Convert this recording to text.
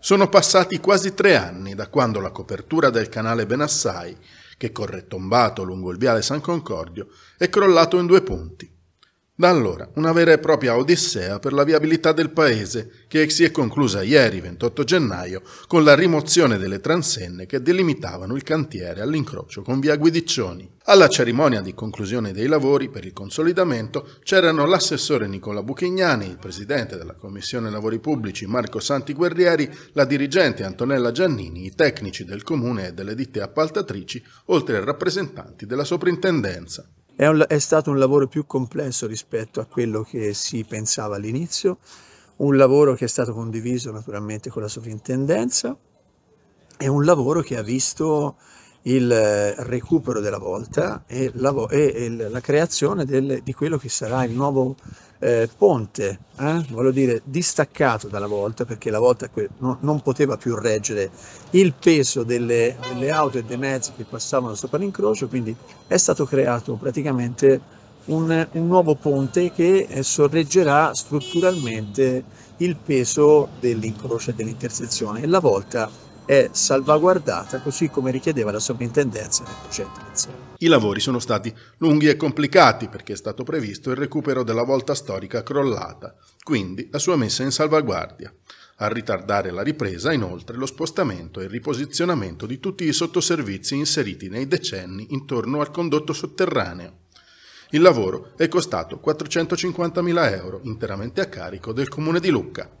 Sono passati quasi tre anni da quando la copertura del canale Benassai, che corre tombato lungo il viale San Concordio, è crollato in due punti. Da allora, una vera e propria odissea per la viabilità del paese, che si è conclusa ieri 28 gennaio con la rimozione delle transenne che delimitavano il cantiere all'incrocio con via Guidiccioni. Alla cerimonia di conclusione dei lavori per il consolidamento c'erano l'assessore Nicola Buchignani, il presidente della Commissione Lavori Pubblici Marco Santi Guerrieri, la dirigente Antonella Giannini, i tecnici del comune e delle ditte appaltatrici, oltre ai rappresentanti della soprintendenza. È, un, è stato un lavoro più complesso rispetto a quello che si pensava all'inizio, un lavoro che è stato condiviso naturalmente con la sovrintendenza, è un lavoro che ha visto il eh, recupero della volta e la, vo- e la creazione del, di quello che sarà il nuovo eh, ponte, eh? voglio dire distaccato dalla volta perché la volta que- no, non poteva più reggere il peso delle, delle, auto e dei mezzi che passavano sopra l'incrocio, quindi è stato creato praticamente un, un nuovo ponte che eh, sorreggerà strutturalmente il peso dell'incrocio e dell'intersezione e la volta è salvaguardata così come richiedeva la sovrintendenza del progetto iniziale. I lavori sono stati lunghi e complicati perché è stato previsto il recupero della volta storica crollata, quindi la sua messa in salvaguardia. A ritardare la ripresa inoltre lo spostamento e il riposizionamento di tutti i sottoservizi inseriti nei decenni intorno al condotto sotterraneo. Il lavoro è costato 450.000 euro interamente a carico del Comune di Lucca.